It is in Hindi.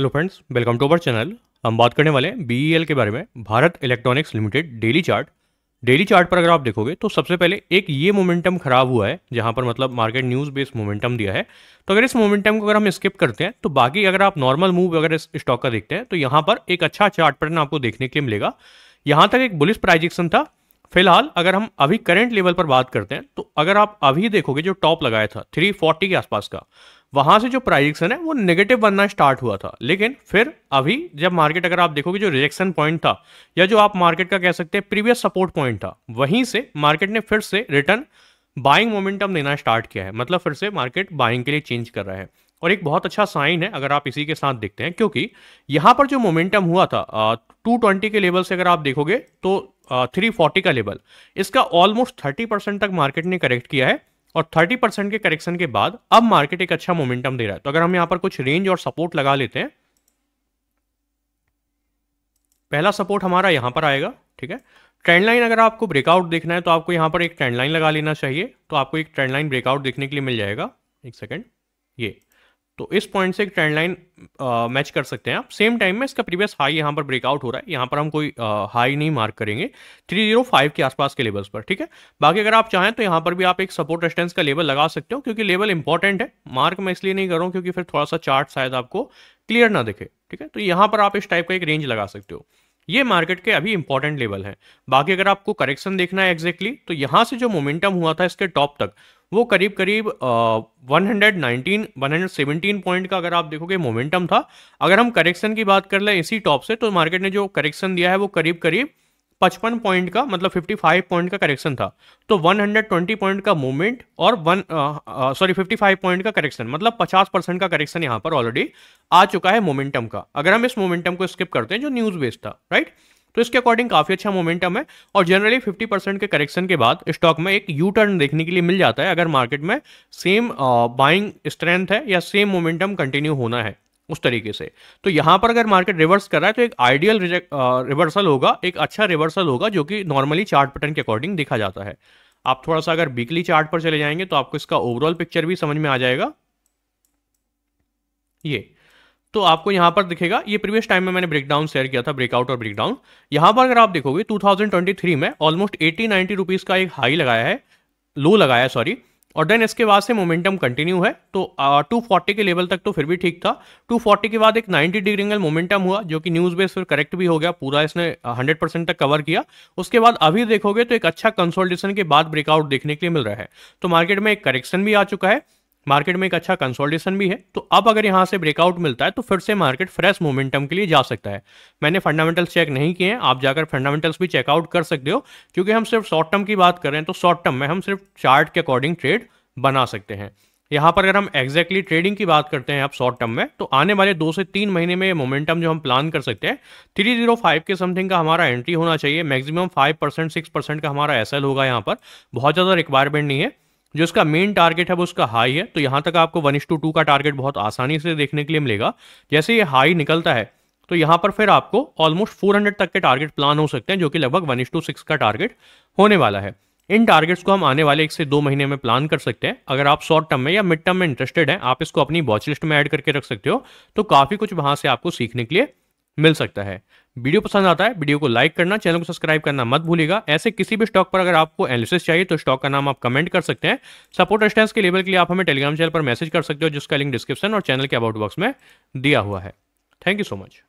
hello friends welcome to our channel हम बात करने वाले हैं बी e के बारे में Bharat electronics limited daily chart daily chart पर अगर आप देखोगे तो सबसे पहले एक ये मोमेंटम खराब हुआ है जहां पर मतलब मार्केट न्यूज़ बेस्ड मोमेंटम दिया है तो अगर इस मोमेंटम को अगर हम स्किप करते हैं तो बाकी अगर आप नॉर्मल मूव अगर इस स्टॉक का देखते हैं तो यहाँ पर एक अच्छा चार्ट पैटर्न आपको देखने के लिए मिलेगा यहाँ तक एक बुलिस प्राइजेक्शन था फिलहाल अगर हम अभी करंट लेवल पर बात करते हैं तो अगर आप अभी देखोगे जो टॉप लगाया था 340 के आसपास का वहां से जो प्राइजेक्शन है वो नेगेटिव बनना स्टार्ट हुआ था लेकिन फिर अभी जब मार्केट अगर आप देखोगे जो रिजेक्शन पॉइंट था या जो आप मार्केट का कह सकते हैं प्रीवियस सपोर्ट पॉइंट था वहीं से मार्केट ने फिर से रिटर्न बाइंग मोमेंटम देना स्टार्ट किया है मतलब फिर से मार्केट बाइंग के लिए चेंज कर रहा है और एक बहुत अच्छा साइन है अगर आप इसी के साथ देखते हैं क्योंकि यहाँ पर जो मोमेंटम हुआ था टू ट्वेंटी के लेवल से अगर आप देखोगे तो थ्री फोर्टी का लेवल इसका ऑलमोस्ट थर्टी परसेंट तक मार्केट ने करेक्ट किया है और 30 परसेंट के करेक्शन के बाद अब मार्केट एक अच्छा मोमेंटम दे रहा है तो अगर हम यहां पर कुछ रेंज और सपोर्ट लगा लेते हैं पहला सपोर्ट हमारा यहां पर आएगा ठीक है ट्रेंड लाइन अगर आपको ब्रेकआउट देखना है तो आपको यहां पर एक ट्रेंड लाइन लगा लेना चाहिए तो आपको एक ट्रेंड लाइन ब्रेकआउट देखने के लिए मिल जाएगा एक सेकेंड ये तो इस पॉइंट से एक ट्रेंड लाइन मैच कर सकते हैं आप सेम टाइम में इसका प्रीवियस हाई यहाँ पर ब्रेकआउट हो रहा है यहाँ पर हम कोई हाई नहीं मार्क करेंगे 305 के आसपास के लेवल्स पर ठीक है बाकी अगर आप चाहें तो यहाँ पर भी आप एक सपोर्ट रेस्टेंस का लेवल लगा सकते हो क्योंकि लेवल इंपॉर्टेंट है मार्क मैं इसलिए नहीं कर रहा हूँ क्योंकि फिर थोड़ा सा चार्ट शायद आपको क्लियर ना दिखे ठीक है तो यहाँ पर आप इस टाइप का एक रेंज लगा सकते हो ये मार्केट के अभी इंपॉर्टेंट लेवल है बाकी अगर आपको करेक्शन देखना है एग्जैक्टली exactly, तो यहाँ से जो मोमेंटम हुआ था इसके टॉप तक वो करीब करीब one hundred nineteen one hundred seventeen point का अगर आप देखोगे मोमेंटम था अगर हम करेक्शन की बात कर लें इसी टॉप से तो मार्केट ने जो करेक्शन दिया है वो करीब करीब पचपन पॉइंट का मतलब 55 पॉइंट का करेक्शन था तो 120 पॉइंट का मूवमेंट और वन सॉरी 55 पॉइंट का करेक्शन मतलब 50 परसेंट का करेक्शन यहाँ पर ऑलरेडी आ चुका है मोमेंटम का अगर हम इस मोमेंटम को स्किप करते हैं जो न्यूज बेस्ड था राइट तो इसके अकॉर्डिंग काफी अच्छा मोमेंटम है और जनरली 50 परसेंट के करेक्शन के बाद स्टॉक में एक यू टर्न देखने के लिए मिल जाता है अगर मार्केट में सेम बाइंग स्ट्रेंथ है या सेम मोमेंटम कंटिन्यू होना है उस तरीके से तो यहां पर अगर मार्केट रिवर्स कर रहा है तो एक आइडियल रिवर्सल होगा एक अच्छा रिवर्सल होगा जो कि नॉर्मली चार्ट पैटर्न के अकॉर्डिंग देखा जाता है आप थोड़ा सा अगर वीकली चार्ट पर चले जाएंगे तो आपको इसका ओवरऑल पिक्चर भी समझ में आ जाएगा ये तो आपको यहां पर दिखेगा ये प्रीवियस टाइम में मैंने ब्रेकडाउन शेयर किया था ब्रेकआउट और ब्रेकडाउन यहां पर अगर आप देखोगे 2023 में ऑलमोस्ट 80 90 रुपीस का एक हाई लगाया है लो लगाया सॉरी और देन इसके बाद से मोमेंटम कंटिन्यू है तो टू फोर्टी के लेवल तक तो फिर भी ठीक था टू फोर्टी के बाद एक 90 डिग्री एंगल मोमेंटम हुआ जो कि न्यूज़ बेस पर करेक्ट भी हो गया पूरा इसने हंड्रेड परसेंट तक कवर किया उसके बाद अभी देखोगे तो एक अच्छा कंसोल्टेशन के बाद ब्रेकआउट देखने के लिए मिल रहा है तो मार्केट में एक करेक्शन भी आ चुका है मार्केट में एक अच्छा कंसोलिडेशन भी है तो अब अगर यहाँ से ब्रेकआउट मिलता है तो फिर से मार्केट फ्रेश मोमेंटम के लिए जा सकता है मैंने फंडामेंटल्स चेक नहीं किए हैं आप जाकर फंडामेंटल्स भी चेकआउट कर सकते हो क्योंकि हम सिर्फ शॉर्ट टर्म की बात कर रहे हैं तो शॉर्ट टर्म में हम सिर्फ चार्ट के अकॉर्डिंग ट्रेड बना सकते हैं यहाँ पर अगर हम एग्जैक्टली exactly ट्रेडिंग की बात करते हैं आप शॉर्ट टर्म में तो आने वाले दो से तीन महीने में मोमेंटम जो हम प्लान कर सकते हैं थ्री जीरो फाइव के समथिंग का हमारा एंट्री होना चाहिए maximum five percent six percent का हमारा एसएल होगा यहाँ पर बहुत ज़्यादा रिक्वायरमेंट नहीं है जो इसका मेन टारगेट है वो उसका हाई है तो यहाँ तक आपको वन इस टू टू का टारगेट बहुत आसानी से देखने के लिए मिलेगा जैसे ये हाई निकलता है तो यहाँ पर फिर आपको ऑलमोस्ट 400 तक के टारगेट प्लान हो सकते हैं जो कि लगभग वन इस टू सिक्स का टारगेट होने वाला है इन टारगेट्स को हम आने वाले एक से दो महीने में प्लान कर सकते हैं अगर आप शॉर्ट टर्म में या मिड टर्म में इंटरेस्टेड हैं आप इसको अपनी वॉचलिस्ट लिस्ट में ऐड करके रख सकते हो तो काफ़ी कुछ वहाँ से आपको सीखने के लिए मिल सकता है वीडियो पसंद आता है वीडियो को लाइक करना चैनल को सब्सक्राइब करना मत भूलिएगा ऐसे किसी भी स्टॉक पर अगर आपको एनालिसिस चाहिए तो स्टॉक का नाम आप कमेंट कर सकते हैं सपोर्ट एस्टेंस के लेवल के लिए आप हमें टेलीग्राम चैनल पर मैसेज कर सकते हो जिसका लिंक डिस्क्रिप्शन और चैनल के अबाउट बॉक्स में दिया हुआ है थैंक यू सो मच